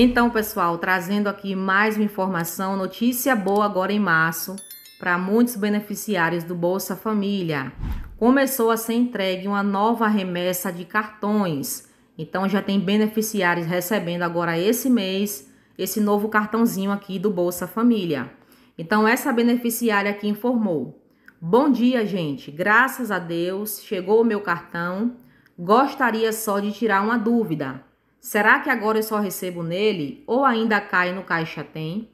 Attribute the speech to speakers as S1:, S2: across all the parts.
S1: Então, pessoal, trazendo aqui mais uma informação, notícia boa agora em março para muitos beneficiários do Bolsa Família. Começou a ser entregue uma nova remessa de cartões. Então já tem beneficiários recebendo agora esse mês esse novo cartãozinho aqui do Bolsa Família. Então essa beneficiária aqui informou: "Bom dia, gente. Graças a Deus chegou o meu cartão. Gostaria só de tirar uma dúvida. Será que agora eu só recebo nele ou ainda cai no caixa tem?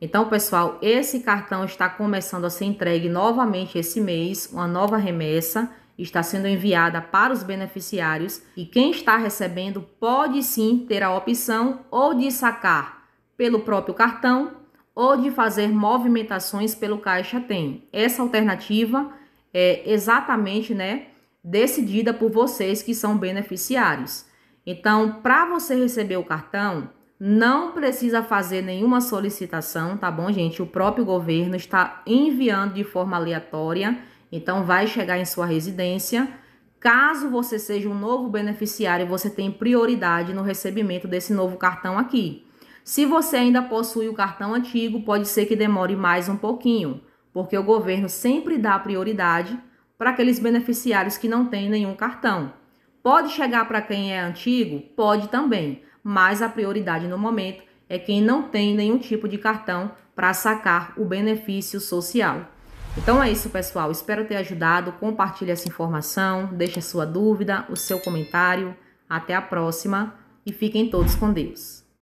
S1: Então, pessoal, esse cartão está começando a ser entregue novamente esse mês, uma nova remessa está sendo enviada para os beneficiários e quem está recebendo pode sim ter a opção ou de sacar pelo próprio cartão ou de fazer movimentações pelo caixa tem. Essa alternativa é exatamente, né, decidida por vocês que são beneficiários. Então, para você receber o cartão, não precisa fazer nenhuma solicitação, tá bom, gente? O próprio governo está enviando de forma aleatória, então vai chegar em sua residência. Caso você seja um novo beneficiário, você tem prioridade no recebimento desse novo cartão aqui. Se você ainda possui o cartão antigo, pode ser que demore mais um pouquinho, porque o governo sempre dá prioridade para aqueles beneficiários que não têm nenhum cartão. Pode chegar para quem é antigo? Pode também, mas a prioridade no momento é quem não tem nenhum tipo de cartão para sacar o benefício social. Então é isso, pessoal. Espero ter ajudado. Compartilhe essa informação, deixe a sua dúvida, o seu comentário. Até a próxima e fiquem todos com Deus.